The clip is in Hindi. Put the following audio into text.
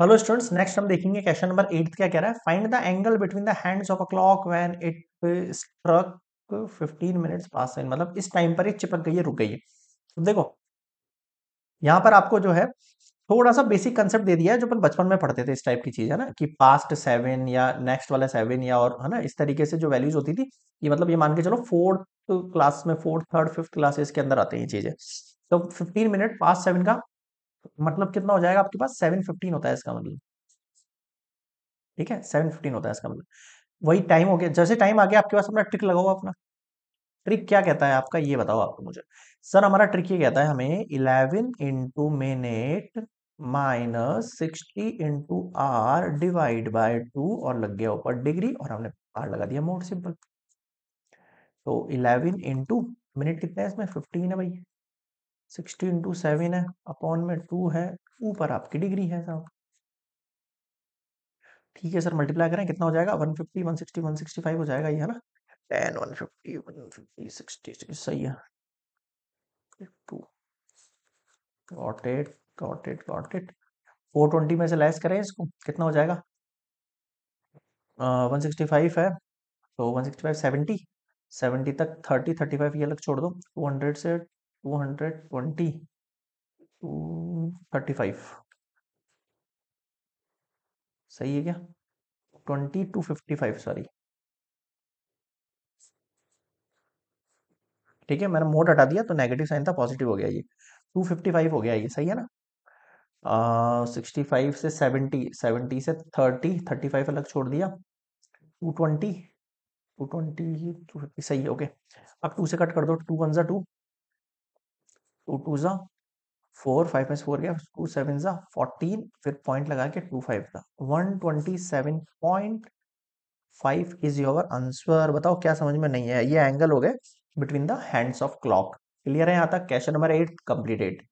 हेलो स्टूडेंट्स नेक्स्ट हम देखेंगे क्वेश्चन नंबर एट क्या कह रहा है find the angle between the hands of a clock when it struck 15 minutes past है मतलब इस टाइम पर ये चिपक गई है रुक गई है तो देखो यहाँ पर आपको जो है थोड़ा सा बेसिक कंसेप्ट दे दिया है जो अपन बचपन में पढ़ते थे इस टाइप की चीज है ना कि पास्ट सेवन या नेक्स्ट वाला सेवन या और है ना इस तरीके से जो वैल्यूज होती थी ये मतलब ये मान के चलो फोर्थ क्लास में फोर्थ थर्ड फिफ्थ क्लासेस के अंदर आते हैं ये चीजें तो 15 मिनट पास्ट सेवन का मतलब कितना हो जाएगा आपके पास सेवन फिफ्टीन होता है इसका मतलब ठीक है सेवन फिफ्टीन होता है इसका मतलब वही टाइम हो गया जैसे टाइम आ गया आपके पास अपना ट्रिक लगाओ अपना ट्रिक क्या कहता है आपका ये बताओ आपको मुझे सर हमारा ट्रिक ये कहता है हमें eleven into minute minus sixty into R divide by two और लग गया ऊपर डिग्री और हमने आर लगा दिया मोर सिंपल तो इलेवन इंटू मिनट कितना है इसमें फिफ्टीन है भाई सिक्सटी इंटू सेवन है अपॉन में टू है ऊपर आपकी डिग्री है साहब ठीक है सर मल्टीप्लाई करें कितना हो जाएगा one fifty one sixty one sixty five हो जाएगा ये है ना ten one fifty one fifty sixty सही है two got it got it got it four twenty में से लेस करें इसको कितना हो जाएगा वन सिक्सटी फाइव है तो one sixty five seventy seventy तक थर्टी थर्टी फाइव ये अलग छोड़ दो टू हंड्रेड से टू हंड्रेड ट्वेंटी सही है क्या twenty two fifty five sorry ठीक है मैंने मोड हटा दिया तो नेगेटिव साइन था पॉजिटिव हो गया ये टू फिफ्टी फाइव हो गया ये सही है ना सिक्सटी फाइव से सेवेंटी सेवेंटी से थर्टी थर्टी फाइव अलग छोड़ दिया two twenty two twenty two fifty सही है ओके अब टू से कट कर दो टू वन ज़ा टू टू टू ज़ा फोर फाइव में फोर गया टू सेवन ज़ा फोर्टीन फिर पॉइंट लगा के टू फाइव था one twenty seven point five is your answer बताओ क्या समझ में नहीं है ये एंगल हो गए between the hands of clock clear है यहाँ तक क्वेश्चन नंबर एट कंप्लीटेड